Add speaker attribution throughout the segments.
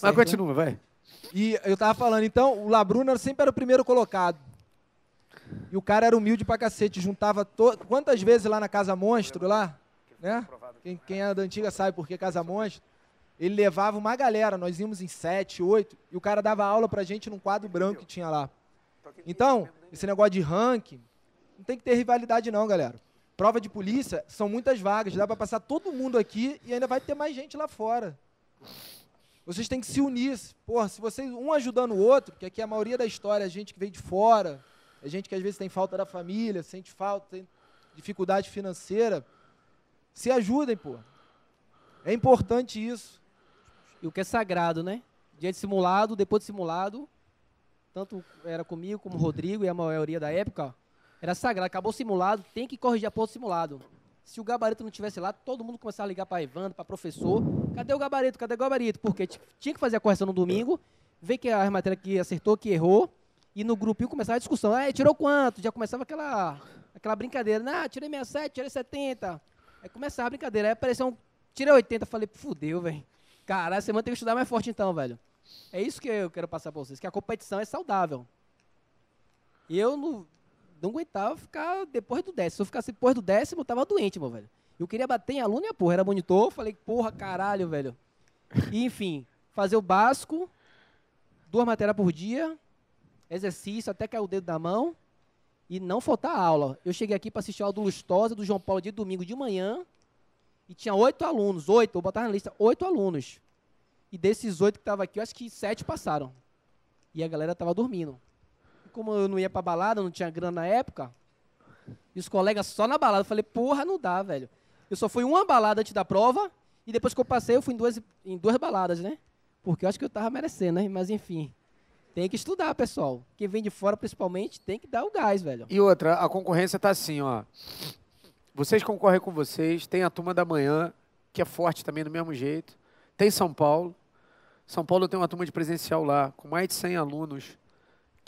Speaker 1: certo. Né? continua,
Speaker 2: vai. E eu tava falando, então, o Labruna sempre era o primeiro colocado. E o cara era humilde pra cacete, juntava to... quantas vezes lá na Casa Monstro, lá, né? Quem, quem é da antiga sabe por que Casa Monstro. Ele levava uma galera, nós íamos em sete, oito, e o cara dava aula pra gente num quadro branco que tinha lá. Então, esse negócio de ranking, não tem que ter rivalidade não, galera. Prova de polícia são muitas vagas, dá para passar todo mundo aqui e ainda vai ter mais gente lá fora. Vocês têm que se unir. Porra, se vocês, um ajudando o outro, que aqui é a maioria da história é gente que vem de fora, é gente que às vezes tem falta da família, sente falta, tem dificuldade financeira. Se ajudem,
Speaker 3: pô. É importante isso. E o que é sagrado, né? Dia de simulado, depois de simulado, tanto era comigo como o Rodrigo e a maioria da época, era sagrado. Acabou o simulado, tem que corrigir após o simulado. Se o gabarito não tivesse lá, todo mundo começava a ligar para Evandro, para professor. Cadê o gabarito? Cadê o gabarito? Porque tinha que fazer a correção no domingo, ver que a matéria que acertou, que errou, e no grupinho começava a discussão. É, tirou quanto? Já começava aquela, aquela brincadeira. Ah, tirei 67, tirei 70. Aí começava a brincadeira. Aí apareceu um, tirei 80, falei, fudeu, velho. Caralho, semana tem que estudar mais forte então, velho. É isso que eu quero passar para vocês, que a competição é saudável. E Eu não não aguentava ficar depois do décimo. Se eu ficasse depois do décimo, eu tava doente, meu velho. Eu queria bater em aluno e a porra. Era monitor, falei, porra, caralho, velho. E, enfim, fazer o básico, duas matérias por dia, exercício até cair o dedo da mão e não faltar aula. Eu cheguei aqui para assistir a aula do Lustosa, do João Paulo, de domingo de manhã, e tinha oito alunos, oito, vou botar na lista, oito alunos. E desses oito que estavam aqui, eu acho que sete passaram. E a galera tava dormindo como eu não ia pra balada, não tinha grana na época, e os colegas só na balada, eu falei, porra, não dá, velho. Eu só fui uma balada antes da prova, e depois que eu passei, eu fui em duas, em duas baladas, né? Porque eu acho que eu tava merecendo, né? Mas enfim. Tem que estudar, pessoal. Quem vem de fora, principalmente, tem que dar o gás, velho.
Speaker 1: E outra, a concorrência tá assim, ó. Vocês concorrem com vocês, tem a turma da manhã, que é forte também do mesmo jeito. Tem São Paulo. São Paulo tem uma turma de presencial lá, com mais de 100 alunos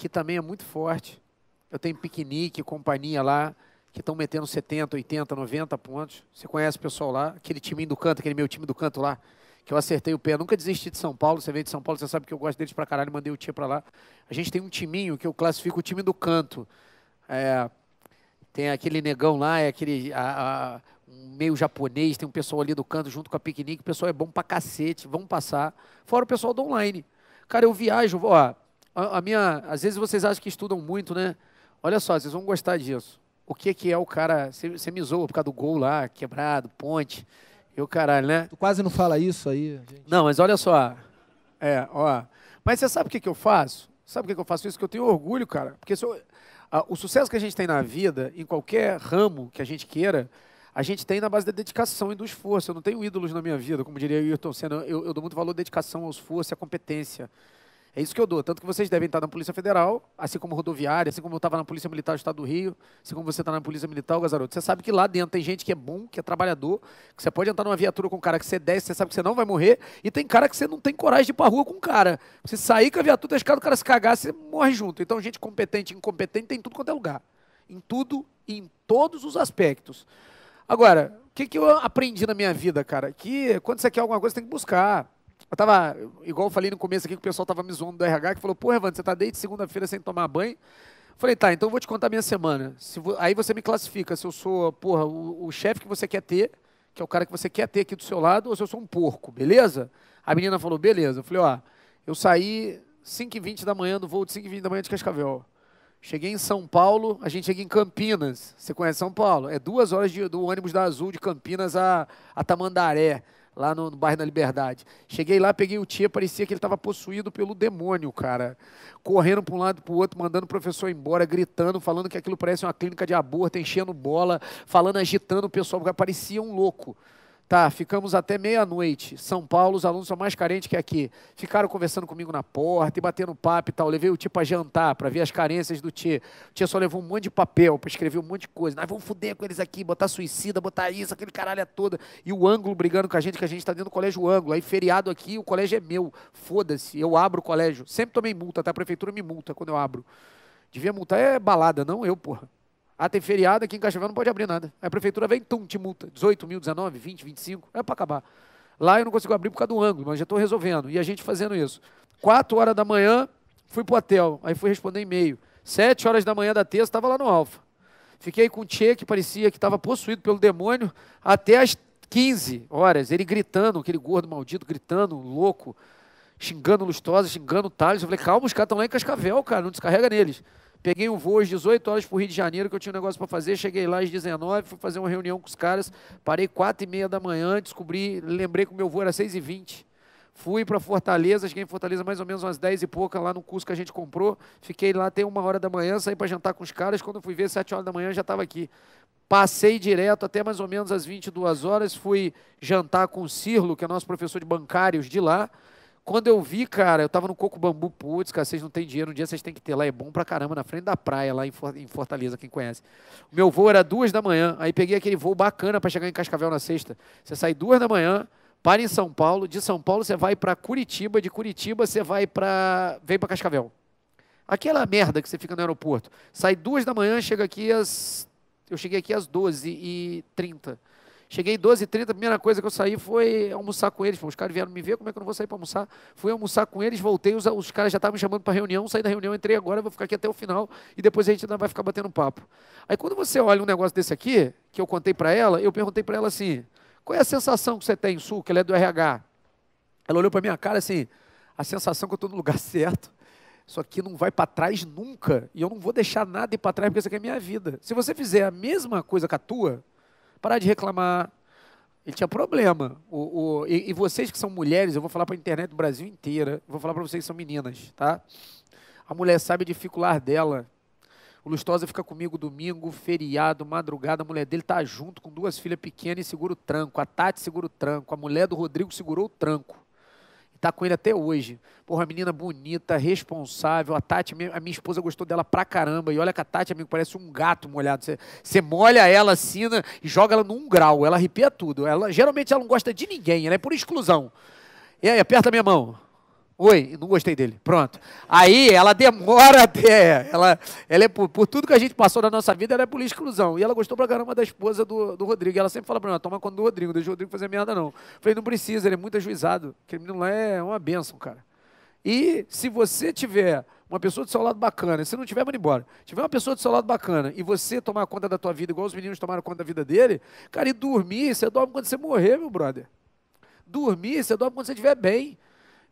Speaker 1: que também é muito forte. Eu tenho piquenique, companhia lá, que estão metendo 70, 80, 90 pontos. Você conhece o pessoal lá, aquele time do canto, aquele meu time do canto lá, que eu acertei o pé. Eu nunca desisti de São Paulo. Você veio de São Paulo, você sabe que eu gosto deles pra caralho, mandei o tia pra lá. A gente tem um timinho que eu classifico o time do canto. É, tem aquele negão lá, é aquele a, a, meio japonês, tem um pessoal ali do canto junto com a piquenique. O pessoal é bom pra cacete, vão passar. Fora o pessoal do online. Cara, eu viajo, ó, a, minha, às vezes vocês acham que estudam muito, né? Olha só, vocês vão gostar disso. O que, que é o cara. Você, me zoa por causa do gol lá, quebrado, ponte. o caralho, né? Tu quase não fala isso aí. Gente. Não, mas olha só. É, ó. Mas você sabe o que, que eu faço? Sabe o que, que eu faço isso? Que eu tenho orgulho, cara. Porque eu, a, o sucesso que a gente tem na vida, em qualquer ramo que a gente queira, a gente tem na base da dedicação e do esforço. Eu não tenho ídolos na minha vida, como diria o Ayrton Senna. Eu, eu dou muito valor à dedicação, ao esforço e à competência. É isso que eu dou. Tanto que vocês devem estar na Polícia Federal, assim como rodoviária, assim como eu estava na Polícia Militar do Estado do Rio, assim como você está na Polícia Militar, Gazaroto. Você sabe que lá dentro tem gente que é bom, que é trabalhador, que você pode entrar numa viatura com um cara que você desce, você sabe que você não vai morrer, e tem cara que você não tem coragem de ir pra rua com um cara. Você sair com a viatura, deixar o cara se cagar, você morre junto. Então, gente competente e incompetente tem tudo quanto é lugar. Em tudo e em todos os aspectos. Agora, o que, que eu aprendi na minha vida, cara? Que quando você quer alguma coisa, você tem que buscar. Eu tava, igual eu falei no começo aqui, que o pessoal tava me zoando do RH, que falou, pô, Evandro, você tá desde segunda-feira sem tomar banho. falei, tá, então eu vou te contar minha semana. Se vo... Aí você me classifica se eu sou, porra, o, o chefe que você quer ter, que é o cara que você quer ter aqui do seu lado, ou se eu sou um porco, beleza? A menina falou, beleza. Eu falei, ó, eu saí 5h20 da manhã do voo de 5h20 da manhã de Cascavel. Cheguei em São Paulo, a gente chega em Campinas. Você conhece São Paulo? É duas horas de, do ônibus da Azul de Campinas a, a Tamandaré lá no, no bairro da Liberdade. Cheguei lá, peguei o tio, parecia que ele estava possuído pelo demônio, cara. Correndo para um lado e para o outro, mandando o professor embora, gritando, falando que aquilo parece uma clínica de aborto, enchendo bola, falando, agitando o pessoal, parecia um louco. Tá, ficamos até meia-noite. São Paulo, os alunos são mais carentes que aqui. Ficaram conversando comigo na porta e batendo papo e tal. Levei o tio para jantar, para ver as carências do tio. O tio só levou um monte de papel para escrever um monte de coisa. Nós vamos fuder com eles aqui, botar suicida, botar isso, aquele caralho toda. E o ângulo brigando com a gente, que a gente está dentro do colégio ângulo. Aí, feriado aqui, o colégio é meu. Foda-se, eu abro o colégio. Sempre tomei multa, até tá? A prefeitura me multa quando eu abro. Devia multar é balada, não eu, porra. Ah, tem feriado aqui em Caxavel, não pode abrir nada. Aí a prefeitura vem, tum, te multa. 18 mil, 19, 20, 25. É para acabar. Lá eu não consigo abrir por causa do ângulo, mas já estou resolvendo. E a gente fazendo isso. 4 horas da manhã, fui para o hotel. Aí fui responder e-mail. 7 horas da manhã da terça, estava lá no Alfa. Fiquei com um tchê que parecia que estava possuído pelo demônio até as 15 horas. Ele gritando, aquele gordo maldito, gritando, louco, xingando Lustosa, xingando Thales. Eu falei, calma, os caras estão lá em Cascavel, cara, não descarrega neles. Peguei um voo às 18 horas para o Rio de Janeiro, que eu tinha um negócio para fazer. Cheguei lá às 19, fui fazer uma reunião com os caras. Parei 4 e meia da manhã, descobri, lembrei que o meu voo era 6 e 20. Fui para Fortaleza, cheguei em Fortaleza mais ou menos umas 10 e pouca, lá no curso que a gente comprou. Fiquei lá até uma hora da manhã, saí para jantar com os caras. Quando eu fui ver, 7 horas da manhã, já estava aqui. Passei direto até mais ou menos às 22 horas, fui jantar com o Cirlo, que é nosso professor de bancários de lá. Quando eu vi, cara, eu tava no Coco Bambu, putz, cara, vocês não têm dinheiro, um dia vocês têm que ter lá, é bom pra caramba, na frente da praia, lá em Fortaleza, quem conhece. O meu voo era duas da manhã, aí peguei aquele voo bacana para chegar em Cascavel na sexta. Você sai duas da manhã, para em São Paulo, de São Paulo você vai para Curitiba, de Curitiba você vai para... vem para Cascavel. Aquela merda que você fica no aeroporto. Sai duas da manhã, chega aqui às... eu cheguei aqui às 12h30. Cheguei 12h30, a primeira coisa que eu saí foi almoçar com eles. Os caras vieram me ver, como é que eu não vou sair para almoçar? Fui almoçar com eles, voltei, os, os caras já estavam me chamando para reunião, saí da reunião, entrei agora, vou ficar aqui até o final e depois a gente ainda vai ficar batendo papo. Aí quando você olha um negócio desse aqui, que eu contei para ela, eu perguntei para ela assim, qual é a sensação que você tem, Sul, que ela é do RH? Ela olhou para minha cara assim, a sensação que eu estou no lugar certo, isso aqui não vai para trás nunca, e eu não vou deixar nada ir para trás, porque isso aqui é minha vida. Se você fizer a mesma coisa que a tua, Parar de reclamar. Ele tinha problema. O, o, e, e vocês que são mulheres, eu vou falar para a internet do Brasil inteira, vou falar para vocês que são meninas, tá? A mulher sabe dificular dela. O Lustosa fica comigo domingo, feriado, madrugada. A mulher dele tá junto com duas filhas pequenas e segura o tranco. A Tati segura o tranco. A mulher do Rodrigo segurou o tranco. Tá com ele até hoje. Porra, menina bonita, responsável. A Tati, a minha esposa gostou dela pra caramba. E olha que a Tati, amigo, parece um gato molhado. Você, molha ela, assina né, e joga ela num grau. Ela arrepia tudo. Ela, geralmente ela não gosta de ninguém, ela é por exclusão. E aí, aperta minha mão. Oi, não gostei dele. Pronto. Aí ela demora até. É, ela, ela é por, por, tudo que a gente passou na nossa vida, ela é por exclusão. E ela gostou pra caramba da esposa do, do Rodrigo. E ela sempre fala pra mim, toma conta do Rodrigo, deixa o Rodrigo fazer merda, não. Eu falei, não precisa, ele é muito ajuizado. Aquele menino lá é uma benção, cara. E se você tiver uma pessoa do seu lado bacana, se não tiver, manda embora. Se tiver uma pessoa do seu lado bacana e você tomar conta da tua vida, igual os meninos tomaram conta da vida dele, cara, e dormir, você dorme quando você morrer, meu brother. Dormir, você dorme quando você estiver bem.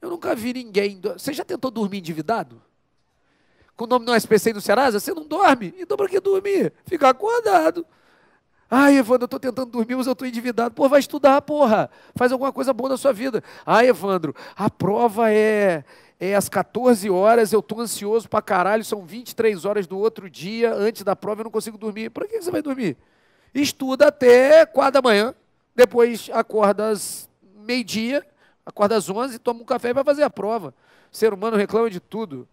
Speaker 1: Eu nunca vi ninguém. Você já tentou dormir endividado? Com o nome no SPC e no Serasa? Você não dorme? Então para que dormir? Fica acordado. Ai, Evandro, eu estou tentando dormir, mas eu estou endividado. Pô, vai estudar, porra. Faz alguma coisa boa na sua vida. Ai, Evandro, a prova é, é às 14 horas, eu estou ansioso pra caralho, são 23 horas do outro dia, antes da prova eu não consigo dormir. Para que você vai dormir? Estuda até 4 da manhã, depois acorda às meio-dia, Acorda às 11, toma um café e vai fazer a prova. O ser humano reclama de tudo.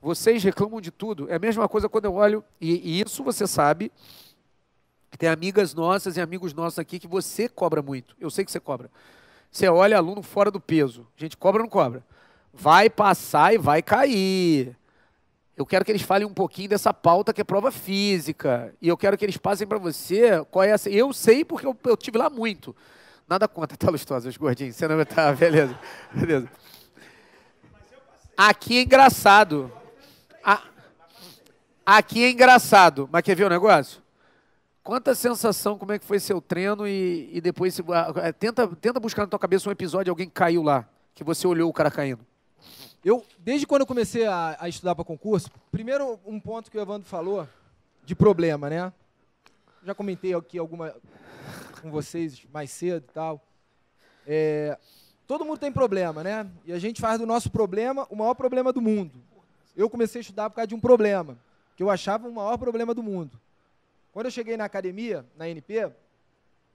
Speaker 1: Vocês reclamam de tudo. É a mesma coisa quando eu olho, e, e isso você sabe, que tem amigas nossas e amigos nossos aqui que você cobra muito. Eu sei que você cobra. Você olha aluno fora do peso. A gente, cobra ou não cobra? Vai passar e vai cair. Eu quero que eles falem um pouquinho dessa pauta que é prova física. E eu quero que eles passem para você qual é essa. Eu sei porque eu, eu tive lá muito. Nada contra, tá lustosa, os gordinhos. Você não tá, beleza. Beleza. Aqui é engraçado. A, aqui é engraçado. Mas quer ver o negócio? Quanta sensação, como é que foi seu treino e, e depois... Se, ah, é, tenta, tenta buscar na tua cabeça um episódio, alguém caiu lá, que você olhou o cara caindo. Eu, desde quando eu comecei a, a estudar para concurso, primeiro um ponto que o Evandro falou, de
Speaker 2: problema, né? já comentei aqui alguma com vocês mais cedo e tal. É, todo mundo tem problema, né? E a gente faz do nosso problema o maior problema do mundo. Eu comecei a estudar por causa de um problema, que eu achava o maior problema do mundo. Quando eu cheguei na academia, na NP,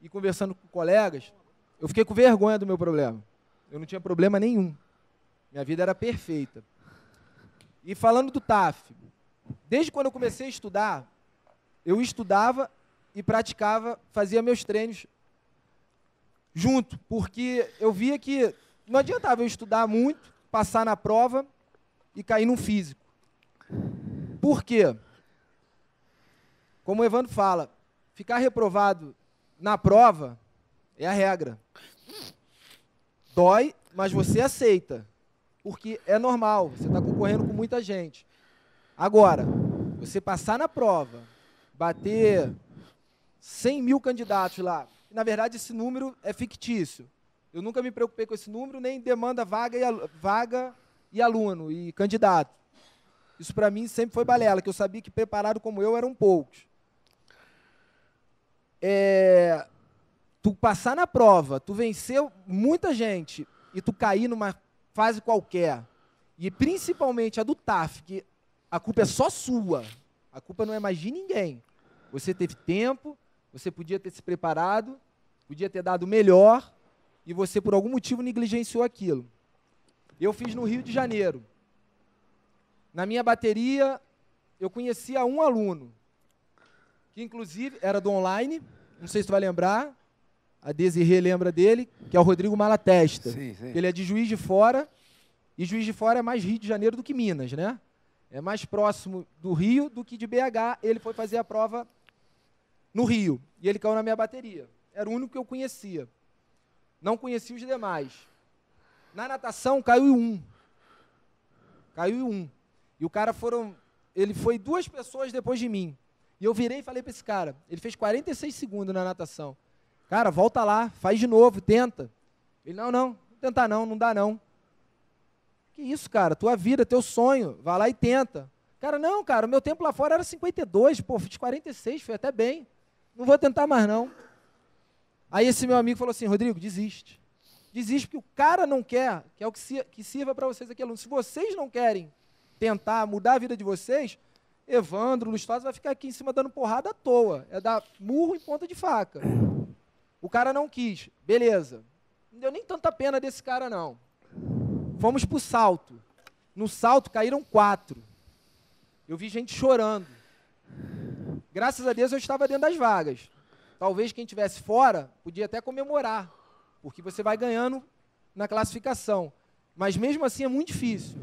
Speaker 2: e conversando com colegas, eu fiquei com vergonha do meu problema. Eu não tinha problema nenhum. Minha vida era perfeita. E falando do TAF, desde quando eu comecei a estudar, eu estudava e praticava, fazia meus treinos junto, porque eu via que não adiantava eu estudar muito, passar na prova e cair no físico. Por quê? Como o Evandro fala, ficar reprovado na prova é a regra. Dói, mas você aceita. Porque é normal, você está concorrendo com muita gente. Agora, você passar na prova, bater 100 mil candidatos lá. Na verdade, esse número é fictício. Eu nunca me preocupei com esse número, nem demanda vaga e, vaga e aluno e candidato. Isso para mim sempre foi balela, que eu sabia que preparado como eu eram poucos. É, tu passar na prova, tu venceu muita gente e tu cair numa fase qualquer, e principalmente a do TAF, que a culpa é só sua, a culpa não é mais de ninguém. Você teve tempo, você podia ter se preparado, podia ter dado melhor, e você, por algum motivo, negligenciou aquilo. Eu fiz no Rio de Janeiro. Na minha bateria, eu conhecia um aluno, que inclusive era do online, não sei se tu vai lembrar, a Desirê lembra dele, que é o Rodrigo Malatesta. Sim, sim. Ele é de Juiz de Fora, e Juiz de Fora é mais Rio de Janeiro do que Minas, né? É mais próximo do Rio do que de BH. Ele foi fazer a prova no Rio. E ele caiu na minha bateria. Era o único que eu conhecia. Não conhecia os demais. Na natação caiu um. Caiu um. E o cara foram. Ele foi duas pessoas depois de mim. E eu virei e falei para esse cara. Ele fez 46 segundos na natação. Cara, volta lá, faz de novo, tenta. Ele, não, não, não tentar não, não dá não. Que isso, cara? Tua vida, teu sonho, vai lá e tenta. Cara, não, cara, o meu tempo lá fora era 52, pô, fiz 46, foi até bem não vou tentar mais não. Aí esse meu amigo falou assim, Rodrigo, desiste. Desiste porque o cara não quer, que é o que, sirva para vocês aqui, alunos. Se vocês não querem tentar mudar a vida de vocês, Evandro, Lustosa vai ficar aqui em cima dando porrada à toa. É dar murro em ponta de faca. O cara não quis. Beleza. Não deu nem tanta pena desse cara, não. Fomos pro salto. No salto caíram quatro. Eu vi gente chorando. Graças a Deus eu estava dentro das vagas. Talvez quem estivesse fora podia até comemorar, porque você vai ganhando na classificação. Mas mesmo assim é muito difícil.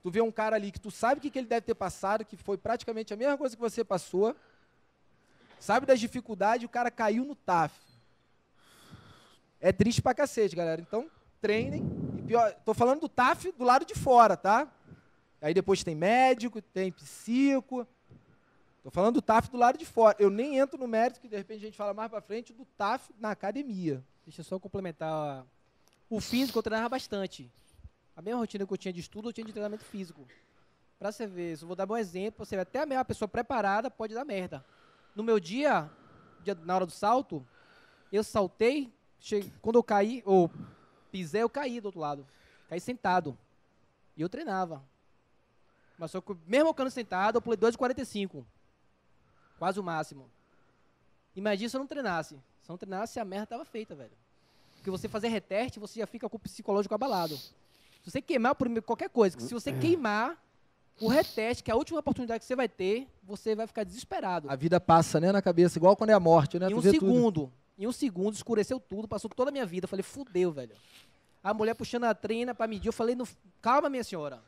Speaker 2: Tu vê um cara ali que tu sabe o que, que ele deve ter passado, que foi praticamente a mesma coisa que você passou, sabe das dificuldades, o cara caiu no TAF. É triste pra cacete, galera. Então, treinem. E pior, tô falando do TAF do lado de fora, tá? Aí depois tem médico, tem psico, Estou falando do TAF do lado de fora.
Speaker 3: Eu nem entro no mérito, que de repente a gente fala mais para frente, do TAF na academia. Deixa eu só complementar. O físico eu treinava bastante. A mesma rotina que eu tinha de estudo, eu tinha de treinamento físico. Para você ver, se eu vou dar um exemplo, você vê, até a mesma pessoa preparada pode dar merda. No meu dia, dia na hora do salto, eu saltei, cheguei, quando eu caí, ou pisei, eu caí do outro lado. Caí sentado. E eu treinava. Mas só que, mesmo eu sentado, eu pulei 2,45. Quase o máximo. Imagina se eu não treinasse. Se eu não treinasse, a merda tava feita, velho. Porque você fazer reteste, você já fica com o psicológico abalado. Se você queimar primeiro, qualquer coisa, se você queimar o reteste, que é a última oportunidade que você vai ter, você vai ficar desesperado. A vida
Speaker 2: passa, né, na cabeça, igual quando é a morte, né? Em um segundo, tudo.
Speaker 3: em um segundo, escureceu tudo, passou toda a minha vida. Eu falei, fudeu, velho. A mulher puxando a treina pra medir, eu falei, calma, minha senhora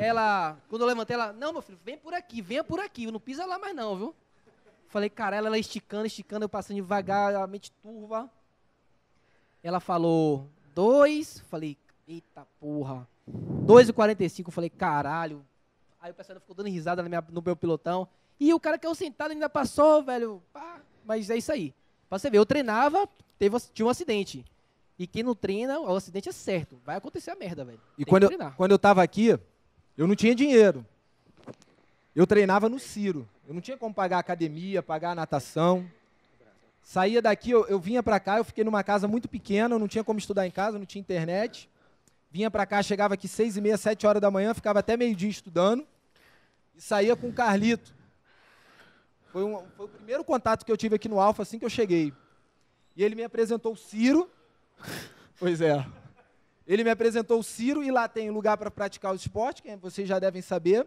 Speaker 3: ela, quando eu levantei, ela, não, meu filho, vem por aqui, venha por aqui, eu não pisa lá mais não, viu? Falei, cara, ela, ela esticando, esticando, eu passando devagar, a mente turva. Ela falou, dois, falei, eita porra, dois e e quarenta cinco falei, caralho. Aí o pessoal ficou dando risada minha, no meu pilotão. E o cara que eu sentado ainda passou, velho, pá, mas é isso aí. Pra você ver, eu treinava, teve, tinha um acidente. E quem não treina, o acidente é certo. Vai acontecer a merda, velho. E quando eu,
Speaker 2: quando eu tava aqui, eu não tinha dinheiro. Eu treinava no Ciro. Eu não tinha como pagar academia, pagar natação. Saía daqui, eu, eu vinha para cá, eu fiquei numa casa muito pequena, eu não tinha como estudar em casa, não tinha internet. Vinha para cá, chegava aqui seis e meia, sete horas da manhã, ficava até meio dia estudando. E saía com o Carlito. Foi, um, foi o primeiro contato que eu tive aqui no Alfa assim que eu cheguei. E ele me apresentou o Ciro. Pois é. Ele me apresentou o Ciro e lá tem lugar para praticar o esporte, que vocês já devem saber,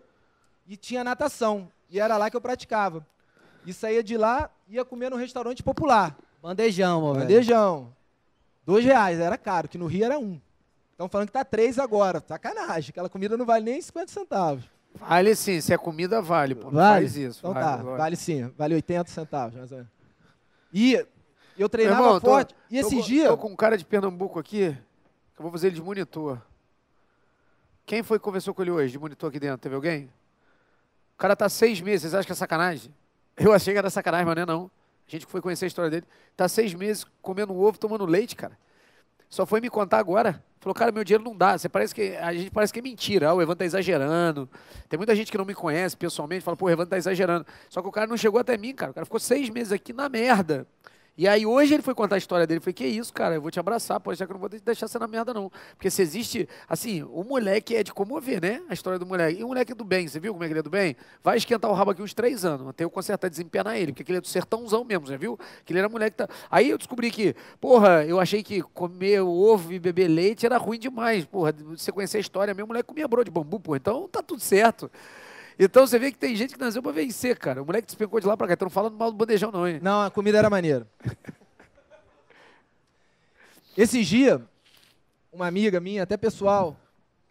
Speaker 2: e tinha natação, e era lá que eu praticava. E saía de lá, ia comer num restaurante popular. Bandejão, mano. Bandejão. Velho. Dois reais, era caro, que no Rio era um. Estão falando que tá três agora, sacanagem, aquela comida não vale nem 50 centavos. Vale sim, se é comida, vale, pô. Não vale? faz isso. Então vale, tá, vale. vale. sim, vale 80 centavos, E eu treinava irmão, forte. Tô, e esses
Speaker 1: dias. Eu tô com um cara de Pernambuco aqui, eu vou fazer ele de monitor. Quem foi que conversou com ele hoje de monitor aqui dentro? Teve alguém? O cara está seis meses, vocês acham que é sacanagem? Eu achei que era sacanagem, mas não é não. A gente que foi conhecer a história dele, está seis meses comendo ovo, tomando leite, cara. Só foi me contar agora. Falou, cara, meu dinheiro não dá. Você parece que, a gente parece que é mentira. Ah, o Evan está exagerando. Tem muita gente que não me conhece pessoalmente, fala, pô, o Evan está exagerando. Só que o cara não chegou até mim, cara. O cara ficou seis meses aqui na merda. E aí hoje ele foi contar a história dele. Eu falei, que isso, cara, eu vou te abraçar, pode já que eu não vou deixar você na merda, não. Porque se existe, assim, o moleque é de comover, né? A história do moleque. E o moleque é do bem, você viu como é que ele é do bem? Vai esquentar o rabo aqui uns três anos, até eu consertar desempenar ele, porque aquele é do sertãozão mesmo, já viu? Que ele era moleque. Tá... Aí eu descobri que, porra, eu achei que comer ovo e beber leite era ruim demais, porra. Você conhecer a história, meu moleque comia bro de bambu, porra. Então tá tudo certo. Então você vê que tem gente que nasceu pra vencer, cara. O moleque despencou de lá pra cá. Então não falando mal do bandejão, não, hein? Não, a comida era maneira.
Speaker 2: Esses dias, uma amiga minha, até pessoal,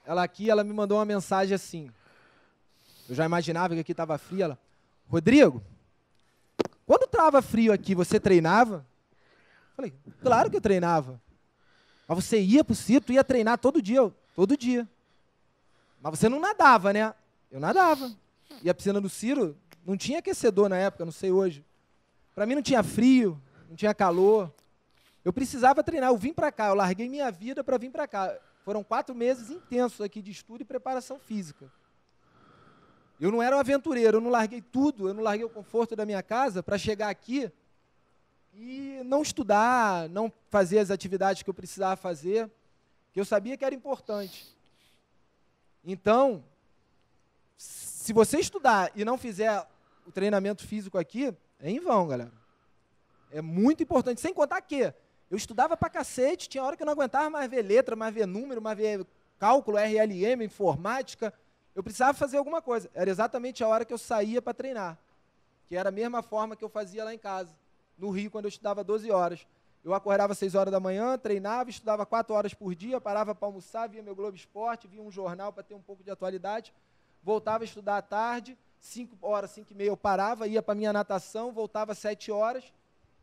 Speaker 2: ela aqui, ela me mandou uma mensagem assim. Eu já imaginava que aqui tava frio. Ela, Rodrigo, quando tava frio aqui, você treinava? Eu falei, claro que eu treinava. Mas você ia pro circo, ia treinar todo dia. Eu, todo dia. Mas você não nadava, né? Eu nadava. E a piscina do Ciro não tinha aquecedor na época, não sei hoje. Para mim não tinha frio, não tinha calor. Eu precisava treinar, eu vim para cá, eu larguei minha vida para vir para cá. Foram quatro meses intensos aqui de estudo e preparação física. Eu não era um aventureiro, eu não larguei tudo, eu não larguei o conforto da minha casa para chegar aqui e não estudar, não fazer as atividades que eu precisava fazer, que eu sabia que era importante. Então, se você estudar e não fizer o treinamento físico aqui, é em vão, galera. É muito importante. Sem contar que eu estudava pra cacete, tinha hora que eu não aguentava mais ver letra, mais ver número, mais ver cálculo, RLM, informática. Eu precisava fazer alguma coisa. Era exatamente a hora que eu saía para treinar. Que era a mesma forma que eu fazia lá em casa, no Rio, quando eu estudava 12 horas. Eu acordava às 6 horas da manhã, treinava, estudava 4 horas por dia, parava para almoçar, via meu Globo Esporte, via um jornal para ter um pouco de atualidade voltava a estudar à tarde, 5 horas, 5 e meia eu parava, ia para a minha natação, voltava às 7 horas,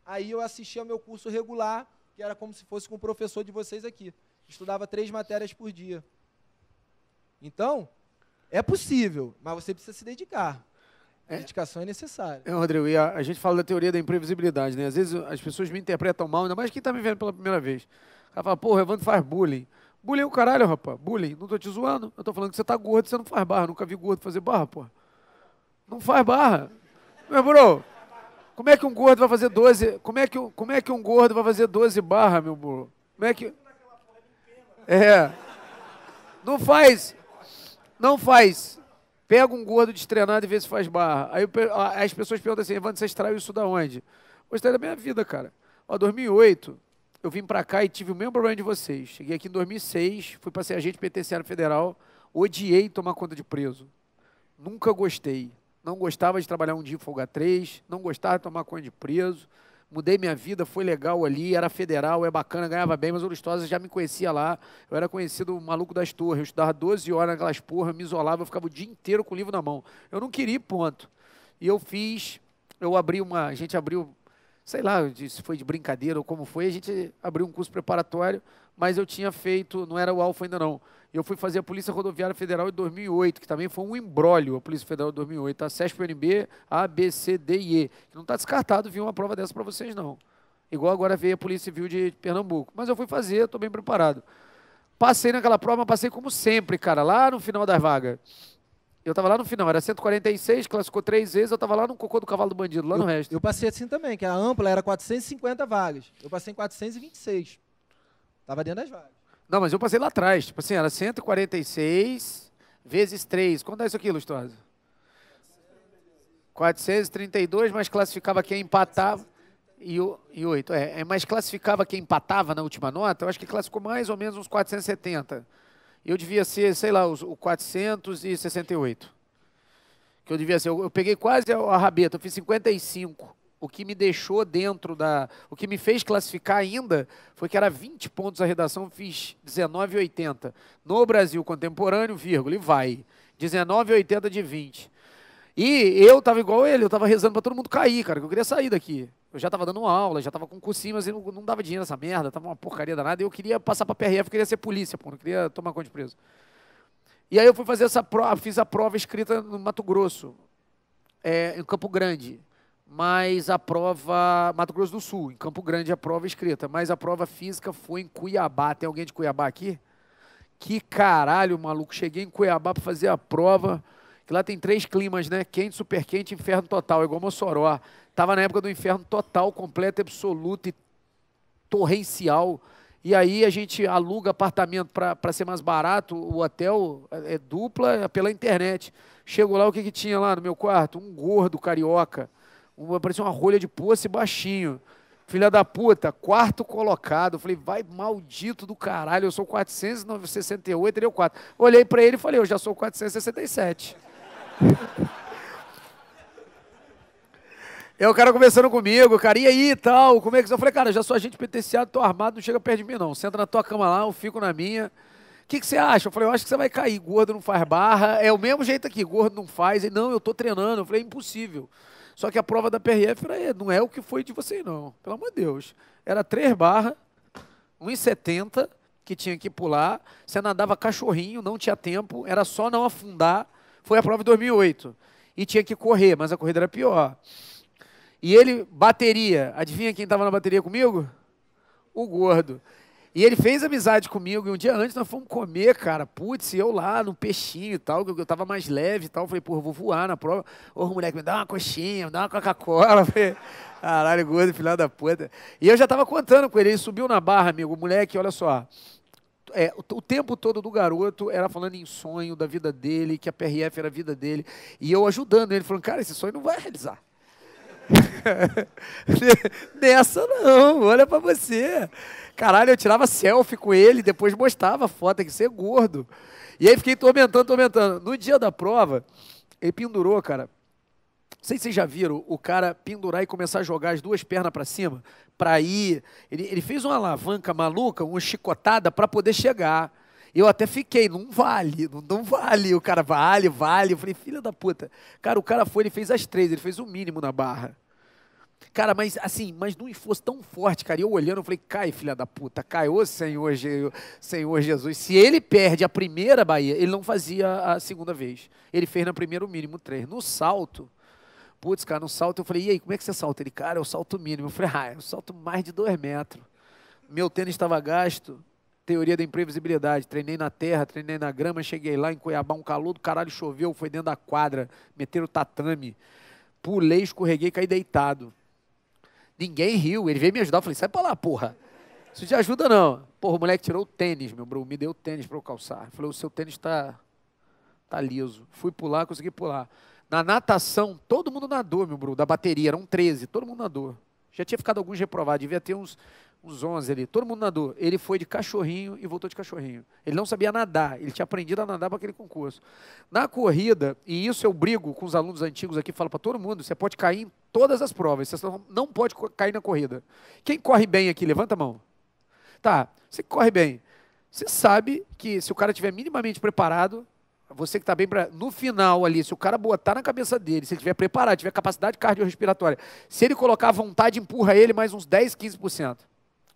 Speaker 2: aí eu assistia ao meu curso regular, que era como se fosse com o professor de vocês aqui. Estudava três matérias por dia. Então, é possível, mas você precisa se dedicar. A é. dedicação é, é necessária.
Speaker 1: É, Rodrigo, e a, a, gente fala da teoria da imprevisibilidade, né? Às vezes as pessoas me interpretam mal, ainda mais quem está me vendo pela primeira vez. O cara fala, pô, o Evandro faz bullying. Bullying é o caralho, rapaz. Bullying. Não tô te zoando. Eu tô falando que você tá gordo, você não faz barra. Nunca vi gordo fazer barra, pô. Não faz barra. Meu bro, como é que um gordo vai fazer 12... Como é que, como é que um gordo vai fazer 12 barra, meu bro? Como é que... É. Não faz. Não faz. Pega um gordo destrenado e vê se faz barra. Aí as pessoas perguntam assim, Evandro, você extraiu isso da onde? Gostaria da minha vida, cara. Ó, 2008, eu vim para cá e tive o mesmo problema de vocês. Cheguei aqui em 2006, fui para ser agente penitenciário federal, odiei tomar conta de preso. Nunca gostei. Não gostava de trabalhar um dia em folga 3, não gostava de tomar conta de preso. Mudei minha vida, foi legal ali, era federal, é bacana, ganhava bem, mas o Lustosa já me conhecia lá. Eu era conhecido o maluco das torres, eu estudava 12 horas naquelas porras, me isolava, eu ficava o dia inteiro com o livro na mão. Eu não queria, ponto. E eu fiz, eu abri uma, a gente abriu sei lá se foi de brincadeira ou como foi, a gente abriu um curso preparatório, mas eu tinha feito, não era o Alfa ainda não, eu fui fazer a Polícia Rodoviária Federal em 2008, que também foi um embrólio a Polícia Federal em 2008, a SESP, unb A, B, C, D e E, não está descartado vir uma prova dessa para vocês não, igual agora veio a Polícia Civil de Pernambuco, mas eu fui fazer, estou bem preparado. Passei naquela prova, mas passei como sempre, cara, lá no final das vagas. Eu tava lá no final, era 146, classificou três vezes, eu tava lá no cocô do cavalo do bandido, lá eu, no resto. Eu passei assim também, que a ampla era 450 vagas. Eu passei em 426. Tava dentro das vagas. Não, mas eu passei lá atrás. Tipo assim, era 146 vezes 3. Quanto é isso aqui, Lustosa? 432, mas classificava quem empatava. E, o, e 8, é, é. Mas classificava quem empatava na última nota, eu acho que classificou mais ou menos uns 470 eu devia ser, sei lá, o 468. Que eu devia ser. Eu, peguei quase a, a rabeta, eu fiz 55. O que me deixou dentro da. O que me fez classificar ainda foi que era 20 pontos a redação, fiz 19,80. No Brasil contemporâneo, vírgula, e vai. 19,80 de 20. E eu tava igual ele, eu tava rezando para todo mundo cair, cara, que eu queria sair daqui. Eu já tava dando uma aula, já tava com cursinho, mas não, não dava dinheiro nessa merda, tava uma porcaria danada. E eu queria passar pra PRF, eu queria ser polícia, pô, não queria tomar conta de preso. E aí eu fui fazer essa prova, fiz a prova escrita no Mato Grosso, é, em Campo Grande. Mas a prova, Mato Grosso do Sul, em Campo Grande a prova escrita. Mas a prova física foi em Cuiabá. Tem alguém de Cuiabá aqui? Que caralho, maluco. Cheguei em Cuiabá para fazer a prova que lá tem três climas, né? Quente, super quente, inferno total, igual Mossoró. Tava na época do inferno total, completo, absoluto e torrencial. E aí a gente aluga apartamento para ser mais barato, o hotel é, é dupla é pela internet. Chego lá, o que, que tinha lá no meu quarto? Um gordo carioca. uma parecia uma rolha de poço baixinho. Filha da puta, quarto colocado. falei, vai maldito do caralho, eu sou 468, ele é o 4. Olhei para ele e falei, eu já sou 467. É o cara conversando comigo, cara, e aí e tal, como é que... Eu falei, cara, já sou agente penitenciário, tô armado, não chega perto de mim não. Senta na tua cama lá, eu fico na minha. O que, que você acha? Eu falei, eu acho que você vai cair, gordo não faz barra. É o mesmo jeito aqui, gordo não faz. E não, eu tô treinando. Eu falei, é impossível. Só que a prova da PRF era, é, não é o que foi de você não, pelo amor de Deus. Era três barras, 1,70 que tinha que pular. Você nadava cachorrinho, não tinha tempo, era só não afundar foi a prova de 2008. E tinha que correr, mas a corrida era pior. E ele bateria. Adivinha quem estava na bateria comigo? O gordo. E ele fez amizade comigo. E um dia antes nós fomos comer, cara. Putz, eu lá no peixinho e tal, que eu tava mais leve e tal. falei, pô, vou voar na prova. Ô, moleque, me dá uma coxinha, me dá uma Coca-Cola. Caralho, gordo, filha da puta. E eu já tava contando com ele. Ele subiu na barra, amigo. Moleque, olha só é, o tempo todo do garoto era falando em sonho da vida dele, que a PRF era a vida dele, e eu ajudando ele, falando, cara, esse sonho não vai realizar. Nessa não, olha para você. Caralho, eu tirava selfie com ele, depois mostrava a foto, tem que ser gordo. E aí fiquei tormentando, tormentando. No dia da prova, ele pendurou, cara, não sei se vocês já viram o cara pendurar e começar a jogar as duas pernas para cima, para ir. Ele, ele, fez uma alavanca maluca, uma chicotada para poder chegar. Eu até fiquei, não vale, não, não, vale. O cara vale, vale. Eu falei, filha da puta. Cara, o cara foi, ele fez as três, ele fez o mínimo na barra. Cara, mas assim, mas não fosse tão forte, cara. E eu olhando, eu falei, cai, filha da puta, cai, ô Senhor, Senhor Jesus. Se ele perde a primeira Bahia, ele não fazia a segunda vez. Ele fez na primeira o mínimo três. No salto, putz, cara, não salto. Eu falei, e aí, como é que você salta? Ele, cara, eu salto mínimo. Eu falei, ah, eu salto mais de dois metros. Meu tênis estava gasto, teoria da imprevisibilidade. Treinei na terra, treinei na grama, cheguei lá em Cuiabá, um calor do caralho, choveu, foi dentro da quadra, meteram o tatame. Pulei, escorreguei, caí deitado. Ninguém riu, ele veio me ajudar. Eu falei, sai pra lá, porra. Isso te ajuda, não. Porra, o moleque tirou o tênis, meu bro, me deu o tênis para eu calçar. falei, o seu tênis tá, tá liso. Fui pular, consegui pular. Na natação, todo mundo nadou, meu Bruno, da bateria, eram 13, todo mundo nadou. Já tinha ficado alguns reprovados, devia ter uns, uns 11 ali, todo mundo nadou. Ele foi de cachorrinho e voltou de cachorrinho. Ele não sabia nadar, ele tinha aprendido a nadar para aquele concurso. Na corrida, e isso eu brigo com os alunos antigos aqui, falo para todo mundo, você pode cair em todas as provas, você não pode cair na corrida. Quem corre bem aqui, levanta a mão. Tá, você corre bem. Você sabe que se o cara tiver minimamente preparado, você que está bem, para no final ali, se o cara botar na cabeça dele, se ele tiver preparado, tiver capacidade cardiorrespiratória, se ele colocar a vontade, empurra ele mais uns 10, 15%.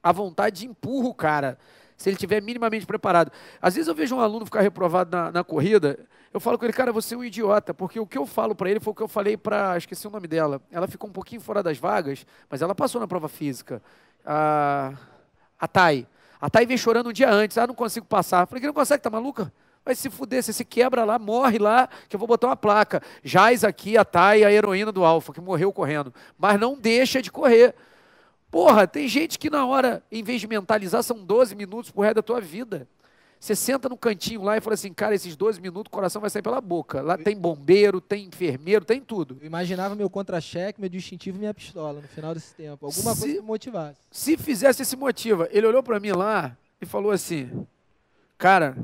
Speaker 1: A vontade empurra o cara, se ele tiver minimamente preparado. Às vezes eu vejo um aluno ficar reprovado na, na corrida, eu falo com ele, cara, você é um idiota, porque o que eu falo para ele foi o que eu falei para, esqueci o nome dela, ela ficou um pouquinho fora das vagas, mas ela passou na prova física. A, a Thay. A Thay veio chorando um dia antes, ah, não consigo passar. Eu falei, que não consegue, tá maluca? Vai se fuder, você se quebra lá, morre lá, que eu vou botar uma placa. Jaz aqui a Thay, a heroína do Alfa, que morreu correndo. Mas não deixa de correr. Porra, tem gente que na hora, em vez de mentalizar, são 12 minutos por resto da tua vida. Você senta no cantinho lá e fala assim, cara, esses 12 minutos o coração vai sair pela boca. Lá tem bombeiro, tem enfermeiro, tem tudo. Eu imaginava meu contra-cheque,
Speaker 2: meu distintivo e minha pistola no final desse tempo. Alguma se, coisa que motivasse.
Speaker 1: Se fizesse esse motiva, ele olhou para mim lá e falou assim, cara,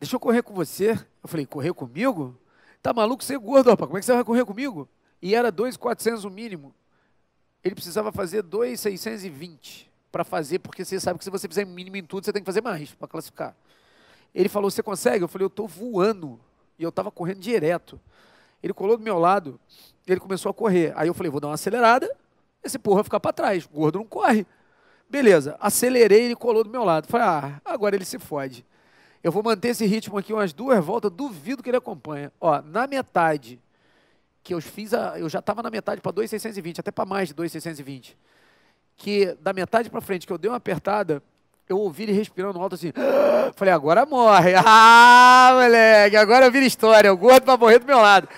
Speaker 1: Deixa eu correr com você. Eu falei, correr comigo? Tá maluco? Você é gordo, rapaz. Como é que você vai correr comigo? E era 2,400 o mínimo. Ele precisava fazer 2,620 para fazer, porque você sabe que se você fizer mínimo em tudo, você tem que fazer mais para classificar. Ele falou, você consegue? Eu falei, eu estou voando. E eu estava correndo direto. Ele colou do meu lado, ele começou a correr. Aí eu falei, vou dar uma acelerada, esse porra vai ficar para trás, gordo não corre. Beleza, acelerei, ele colou do meu lado. Falei, ah, agora ele se fode. Eu vou manter esse ritmo aqui umas duas voltas, duvido que ele acompanha. Ó, na metade, que eu fiz a, eu já estava na metade para 2,620, até para mais de 2,620. Que da metade para frente, que eu dei uma apertada, eu ouvi ele respirando alto assim. Falei, agora morre. Ah, moleque, agora eu viro história. O gordo vai morrer do meu lado.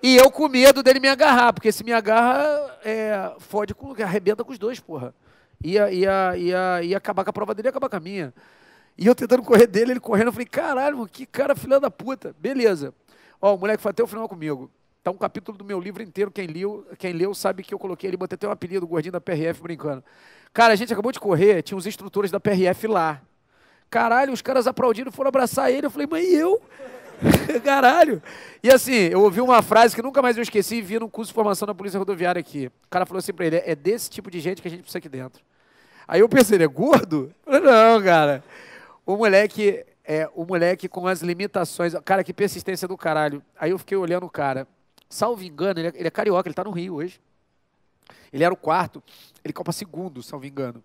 Speaker 1: E eu com medo dele me agarrar, porque se me agarra, é, fode com, arrebenta com os dois, porra. Ia, ia, ia, ia acabar com a prova dele, ia acabar com a minha. E eu tentando correr dele, ele correndo. Eu falei, caralho, que cara filha da puta. Beleza. Ó, o moleque foi até o final comigo. Tá um capítulo do meu livro inteiro. Quem leu, quem leu sabe que eu coloquei ele, botei até um apelido, gordinho da PRF, brincando. Cara, a gente acabou de correr, tinha uns instrutores da PRF lá. Caralho, os caras aplaudiram, foram abraçar ele. Eu falei, mas e eu? Caralho. E assim, eu ouvi uma frase que nunca mais eu esqueci vi num curso de formação da Polícia Rodoviária aqui. O cara falou assim pra ele: é desse tipo de gente que a gente precisa aqui dentro. Aí eu pensei, ele é gordo? não, cara. O moleque, é, o moleque com as limitações. Cara, que persistência do caralho. Aí eu fiquei olhando o cara. Salvo engano, ele é, ele é carioca, ele está no Rio hoje. Ele era o quarto, ele copa segundo, salvo engano.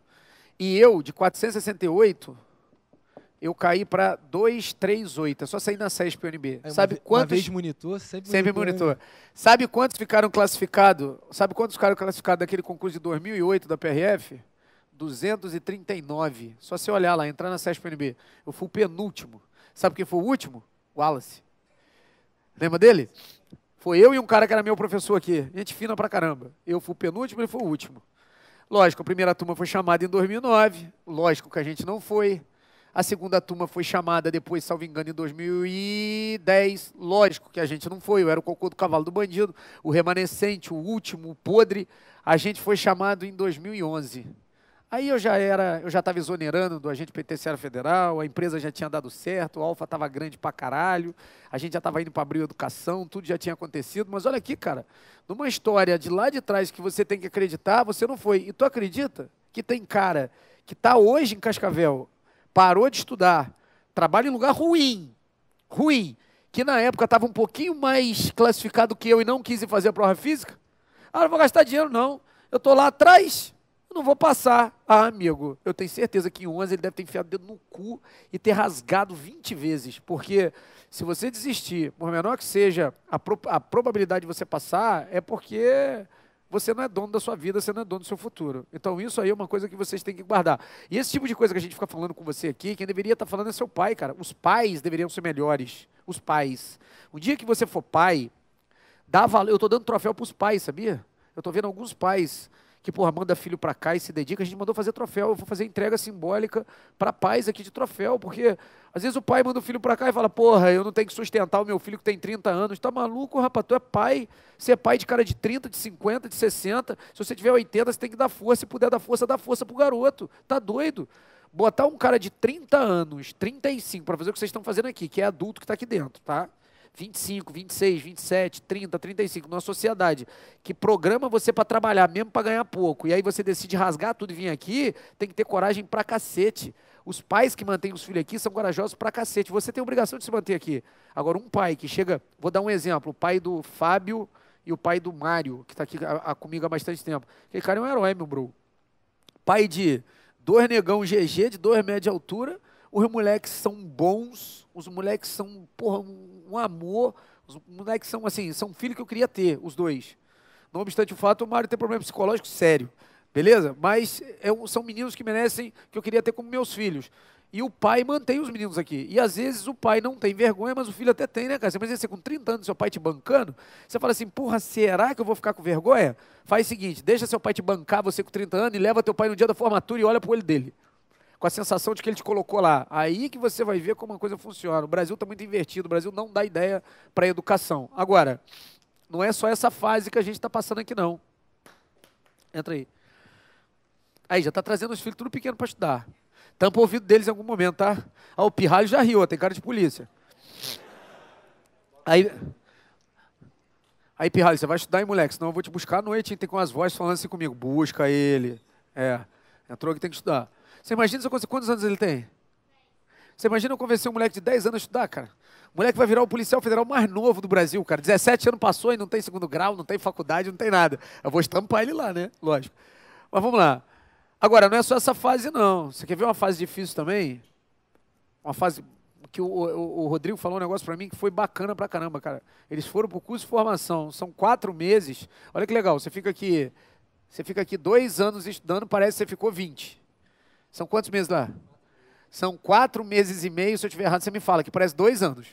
Speaker 1: E eu, de 468, eu caí para 238. É só sair na SESP UNB. É, Sabe uma, quantos. Uma vez monitor, sempre, sempre monitor. monitor. Né? Sabe quantos ficaram classificados? Sabe quantos ficaram classificados daquele concurso de 2008 da PRF? 239. Só se olhar lá, entrar na CESPNB. Eu fui o penúltimo. Sabe quem foi o último? Wallace. Lembra dele? Foi eu e um cara que era meu professor aqui. Gente fina pra caramba. Eu fui o penúltimo e ele foi o último. Lógico, a primeira turma foi chamada em 2009. Lógico que a gente não foi. A segunda turma foi chamada depois, salvo engano, em 2010. Lógico que a gente não foi. Eu era o cocô do cavalo do bandido, o remanescente, o último, o podre. A gente foi chamado em 2011. Aí eu já era, eu já estava exonerando do agente penitenciário federal, a empresa já tinha dado certo, o Alfa estava grande pra caralho, a gente já estava indo para abrir educação, tudo já tinha acontecido. Mas olha aqui, cara, numa história de lá de trás que você tem que acreditar, você não foi. E tu acredita que tem cara que está hoje em Cascavel, parou de estudar, trabalha em lugar ruim, ruim, que na época estava um pouquinho mais classificado que eu e não quis fazer a prova física? Ah, não vou gastar dinheiro, não. Eu estou lá atrás eu não vou passar. Ah, amigo, eu tenho certeza que em 11 ele deve ter enfiado o dedo no cu e ter rasgado 20 vezes. Porque se você desistir, por menor que seja a, pro, a probabilidade de você passar, é porque você não é dono da sua vida, você não é dono do seu futuro. Então isso aí é uma coisa que vocês têm que guardar. E esse tipo de coisa que a gente fica falando com você aqui, quem deveria estar falando é seu pai, cara. Os pais deveriam ser melhores. Os pais. O dia que você for pai, dá valor. Eu estou dando troféu para os pais, sabia? Eu estou vendo alguns pais que, porra, manda filho para cá e se dedica. A gente mandou fazer troféu. Eu vou fazer entrega simbólica para pais aqui de troféu, porque às vezes o pai manda o filho para cá e fala, porra, eu não tenho que sustentar o meu filho que tem 30 anos. Tá maluco, rapaz? Tu é pai. Você é pai de cara de 30, de 50, de 60. Se você tiver 80, você tem que dar força. Se puder dar força, dá força pro garoto. Tá doido? Botar um cara de 30 anos, 35, para fazer o que vocês estão fazendo aqui, que é adulto que está aqui dentro, tá? 25, 26, 27, 30, 35, numa sociedade que programa você para trabalhar, mesmo para ganhar pouco, e aí você decide rasgar tudo e vir aqui, tem que ter coragem para cacete. Os pais que mantêm os filhos aqui são corajosos para cacete. Você tem obrigação de se manter aqui. Agora, um pai que chega, vou dar um exemplo, o pai do Fábio e o pai do Mário, que está aqui a, a, comigo há bastante tempo. Aquele cara é um herói, meu bro. Pai de dois negão GG, de dois metros de altura, os moleques são bons, os moleques são, porra, um um amor. Os moleques são assim, são um filho que eu queria ter, os dois. Não obstante o fato, o Mário tem problema psicológico sério. Beleza? Mas é, são meninos que merecem, que eu queria ter como meus filhos. E o pai mantém os meninos aqui. E às vezes o pai não tem vergonha, mas o filho até tem, né, cara? Você imagina você com 30 anos, seu pai te bancando. Você fala assim, porra, será que eu vou ficar com vergonha? Faz o seguinte, deixa seu pai te bancar, você com 30 anos, e leva teu pai no dia da formatura e olha pro olho dele com a sensação de que ele te colocou lá. Aí que você vai ver como a coisa funciona. O Brasil está muito invertido, o Brasil não dá ideia para a educação. Agora, não é só essa fase que a gente está passando aqui, não. Entra aí. Aí, já está trazendo os filhos tudo pequeno para estudar. Tampa o ouvido deles em algum momento, tá? Ah, o pirralho já riu, ó, tem cara de polícia. Aí, aí pirralho, você vai estudar, hein, moleque? Senão eu vou te buscar à noite, hein? Tem com as vozes falando assim comigo. Busca ele. É, entrou que tem que estudar. Você imagina se acontecer, quantos anos ele tem? Você imagina eu convencer um moleque de 10 anos a estudar, cara? O moleque vai virar o policial federal mais novo do Brasil, cara. 17 anos passou e não tem segundo grau, não tem faculdade, não tem nada. Eu vou estampar ele lá, né? Lógico. Mas vamos lá. Agora, não é só essa fase, não. Você quer ver uma fase difícil também? Uma fase que o, o, o Rodrigo falou um negócio para mim que foi bacana pra caramba, cara. Eles foram pro curso de formação, são quatro meses. Olha que legal, você fica aqui, você fica aqui dois anos estudando, parece que você ficou 20. São quantos meses lá? São quatro meses e meio, se eu estiver errado, você me fala, que parece dois anos.